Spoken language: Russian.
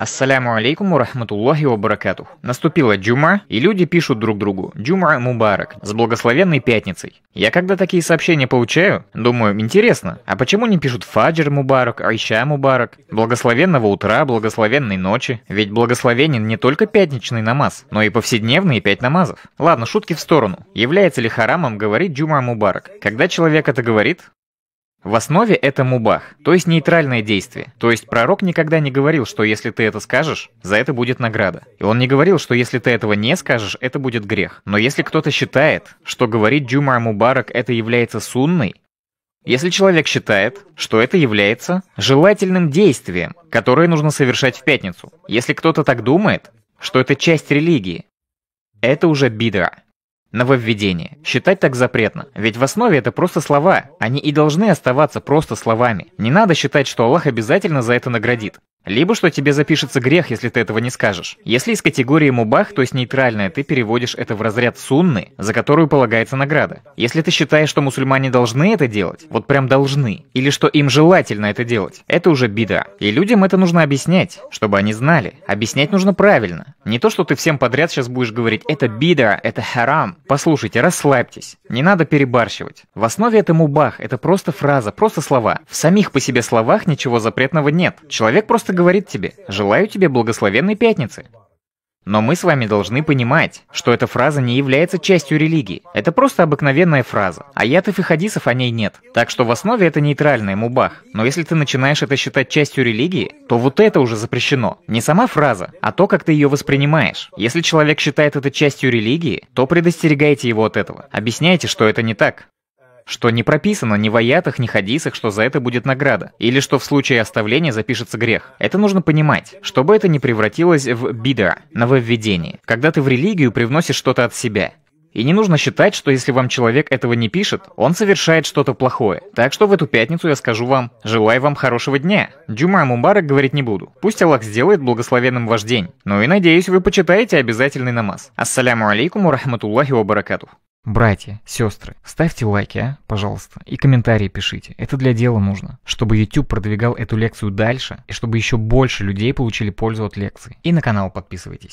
Ассаляму алейкум рахматуллахи ва баракатух. Наступила джума, и люди пишут друг другу «Джума мубарак» с благословенной пятницей. Я когда такие сообщения получаю, думаю, интересно, а почему не пишут «Фаджр мубарак», «Айша мубарак», «Благословенного утра», «Благословенной ночи»? Ведь благословенен не только пятничный намаз, но и повседневные пять намазов. Ладно, шутки в сторону. Является ли харамом говорить «Джума мубарак»? Когда человек это говорит, в основе это мубах, то есть нейтральное действие. То есть пророк никогда не говорил, что если ты это скажешь, за это будет награда. И он не говорил, что если ты этого не скажешь, это будет грех. Но если кто-то считает, что говорить Джума Мубарак это является сунной, если человек считает, что это является желательным действием, которое нужно совершать в пятницу, если кто-то так думает, что это часть религии, это уже бидра. Нововведение. Считать так запретно, ведь в основе это просто слова, они и должны оставаться просто словами. Не надо считать, что Аллах обязательно за это наградит. Либо что тебе запишется грех, если ты этого не скажешь. Если из категории мубах, то есть нейтральная, ты переводишь это в разряд сунны, за которую полагается награда. Если ты считаешь, что мусульмане должны это делать, вот прям должны, или что им желательно это делать, это уже беда. И людям это нужно объяснять, чтобы они знали. Объяснять нужно правильно. Не то, что ты всем подряд сейчас будешь говорить «это бида, это харам». Послушайте, расслабьтесь. Не надо перебарщивать. В основе это мубах, это просто фраза, просто слова. В самих по себе словах ничего запретного нет. Человек просто просто говорит тебе «желаю тебе благословенной пятницы». Но мы с вами должны понимать, что эта фраза не является частью религии. Это просто обыкновенная фраза. Аятов и хадисов о ней нет. Так что в основе это нейтральный мубах. Но если ты начинаешь это считать частью религии, то вот это уже запрещено. Не сама фраза, а то, как ты ее воспринимаешь. Если человек считает это частью религии, то предостерегайте его от этого. Объясняйте, что это не так что не прописано ни в аятах, ни хадисах, что за это будет награда, или что в случае оставления запишется грех. Это нужно понимать, чтобы это не превратилось в бида, нововведение, когда ты в религию привносишь что-то от себя. И не нужно считать, что если вам человек этого не пишет, он совершает что-то плохое. Так что в эту пятницу я скажу вам, желаю вам хорошего дня. Джума Мубарак говорить не буду. Пусть Аллах сделает благословенным ваш день. Ну и надеюсь, вы почитаете обязательный намаз. Ассаляму алейкум рахматуллахи ва Братья, сестры, ставьте лайки, а, пожалуйста, и комментарии пишите. Это для дела нужно, чтобы YouTube продвигал эту лекцию дальше, и чтобы еще больше людей получили пользу от лекции. И на канал подписывайтесь.